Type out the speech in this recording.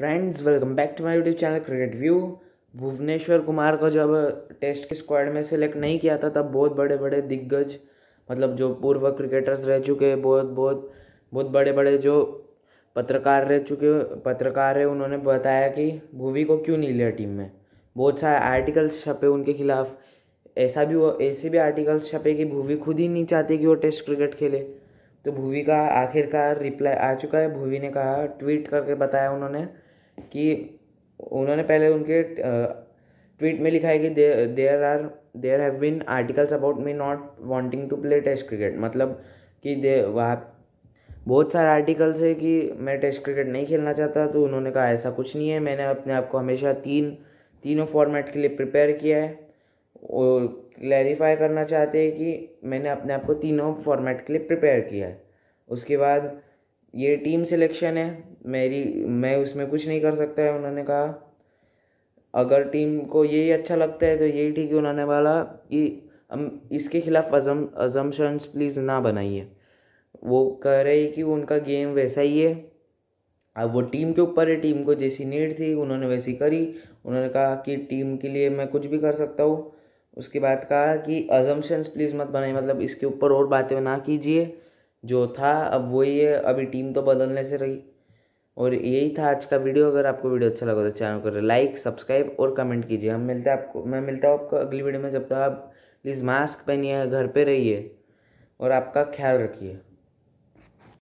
friends welcome back to my YouTube channel cricket view Bhuvneshwar Kumar को जब test के squad में सेलेक्ट नहीं किया था तब बहुत बड़े बड़े दिग्गज मतलब जो पूर्व क्रिकेटर्स रह चुके बहुत बहुत बहुत बड़े बड़े जो पत्रकार रह चुके पत्रकार है उन्होंने बताया कि भूवी को क्यों नहीं लिया टीम में बहुत सारे आर्टिकल्स छपे उनके खिलाफ ऐसा भी हुआ ऐसे भी आर्टिकल्स छपे कि भूवी खुद ही नहीं चाहते कि वो टेस्ट क्रिकेट खेले तो भूवी का आखिरकार रिप्लाई आ चुका है भूवी ने कहा ट्वीट करके बताया उन्होंने कि उन्होंने पहले उनके ट्वीट में लिखा है कि there are there have been articles about me not wanting to play test cricket मतलब कि दे वहाँ बहुत सारे आर्टिकल्स है कि मैं टेस्ट क्रिकेट नहीं खेलना चाहता तो उन्होंने कहा ऐसा कुछ नहीं है मैंने अपने आप को हमेशा तीन तीनों फॉर्मेट के लिए प्रिपेयर किया है और क्लैरिफाई करना चाहते हैं कि मैंने अपने आप को तीनों फॉर्मेट के लिए प्रिपेयर किया है उसके बाद ये टीम सिलेक्शन है मेरी मैं उसमें कुछ नहीं कर सकता है उन्होंने कहा अगर टीम को यही अच्छा लगता है तो यही ठीक है उन्होंने बोला कि हम इसके खिलाफ अजम अजम्पन्स प्लीज़ ना बनाइए वो कह रहे कि उनका गेम वैसा ही है अब वो टीम के ऊपर है टीम को जैसी नीड थी उन्होंने वैसी करी उन्होंने कहा कि टीम के लिए मैं कुछ भी कर सकता हूँ उसके बाद कहा कि अजम्पन्स प्लीज़ मत बनाइए मतलब इसके ऊपर और बातें ना कीजिए जो था अब वही है अभी टीम तो बदलने से रही और यही था आज का वीडियो अगर आपको वीडियो अच्छा लगा तो चैनल को लाइक सब्सक्राइब और कमेंट कीजिए हम मिलते हैं आपको मैं मिलता हूँ आपको अगली वीडियो में जब तक आप प्लीज़ मास्क पहनिए घर पे रहिए और आपका ख्याल रखिए